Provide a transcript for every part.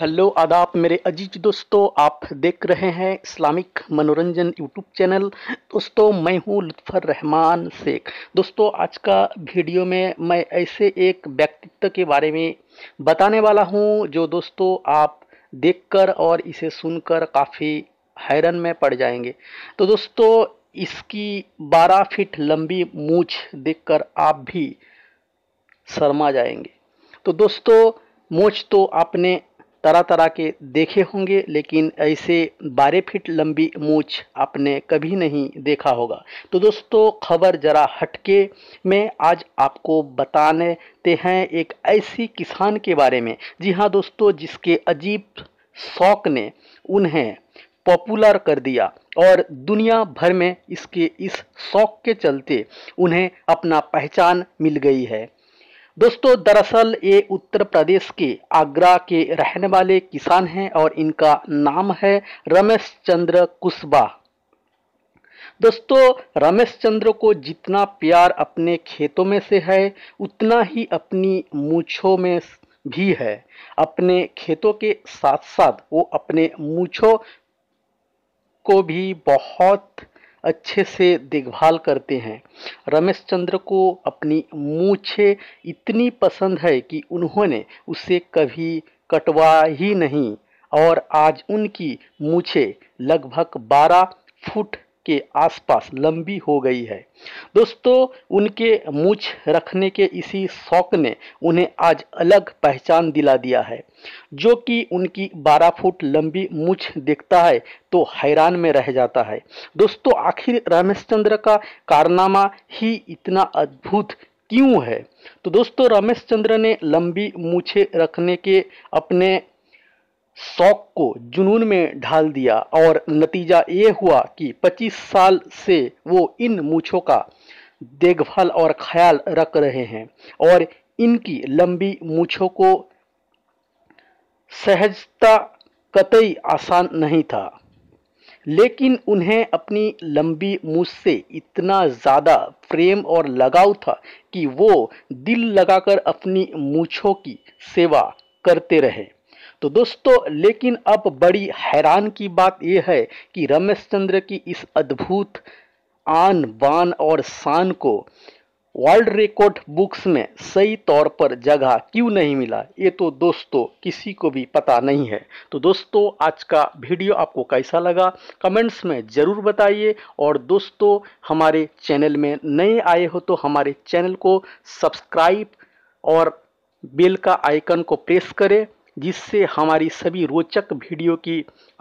hello आदाब मेरे अजीज दोस्तों आप देख रहे हैं इस्लामिक मनोरंजन यूट्यूब चैनल दोस्तों मैं हूं लुत्फर रहमान शेख दोस्तों आज का वीडियो में मैं ऐसे एक व्यक्तित्व के बारे में बताने वाला हूं जो दोस्तों आप देखकर और इसे सुनकर काफ़ी हैरन में पड़ जाएंगे तो दोस्तों इसकी 12 फीट लंबी मूछ देख आप भी शर्मा जाएंगे तो दोस्तों मूछ तो आपने तरह तरह के देखे होंगे लेकिन ऐसे बारह फीट लंबी मूछ आपने कभी नहीं देखा होगा तो दोस्तों खबर ज़रा हटके में आज आपको बताने ते हैं एक ऐसी किसान के बारे में जी हाँ दोस्तों जिसके अजीब शौक ने उन्हें पॉपुलर कर दिया और दुनिया भर में इसके इस शौक के चलते उन्हें अपना पहचान मिल गई है दोस्तों दरअसल ये उत्तर प्रदेश के आगरा के रहने वाले किसान हैं और इनका नाम है रमेश चंद्र कुशबा दोस्तों रमेश चंद्र को जितना प्यार अपने खेतों में से है उतना ही अपनी मूछों में भी है अपने खेतों के साथ साथ वो अपने मूछों को भी बहुत अच्छे से देखभाल करते हैं रमेश चंद्र को अपनी मूछे इतनी पसंद है कि उन्होंने उसे कभी कटवा ही नहीं और आज उनकी मूछे लगभग 12 फुट के आसपास लंबी हो गई है दोस्तों उनके मूछ रखने के इसी शौक ने उन्हें आज अलग पहचान दिला दिया है जो कि उनकी 12 फुट लंबी मूछ देखता है तो हैरान में रह जाता है दोस्तों आखिर रमेश चंद्र का कारनामा ही इतना अद्भुत क्यों है तो दोस्तों रमेश चंद्र ने लंबी मूछे रखने के अपने शौक को जुनून में ढाल दिया और नतीजा ये हुआ कि 25 साल से वो इन मूछों का देखभाल और ख्याल रख रहे हैं और इनकी लंबी मूछों को सहजता कतई आसान नहीं था लेकिन उन्हें अपनी लंबी मूछ से इतना ज़्यादा प्रेम और लगाव था कि वो दिल लगाकर अपनी मूछों की सेवा करते रहे तो दोस्तों लेकिन अब बड़ी हैरान की बात यह है कि रमेश चंद्र की इस अद्भुत आन बान और शान को वर्ल्ड रिकॉर्ड बुक्स में सही तौर पर जगह क्यों नहीं मिला ये तो दोस्तों किसी को भी पता नहीं है तो दोस्तों आज का वीडियो आपको कैसा लगा कमेंट्स में ज़रूर बताइए और दोस्तों हमारे चैनल में नए आए हो तो हमारे चैनल को सब्सक्राइब और बेल का आइकन को प्रेस करें जिससे हमारी सभी रोचक वीडियो की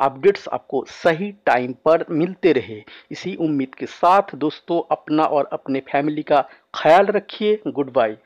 अपडेट्स आपको सही टाइम पर मिलते रहे इसी उम्मीद के साथ दोस्तों अपना और अपने फैमिली का ख्याल रखिए गुड बाय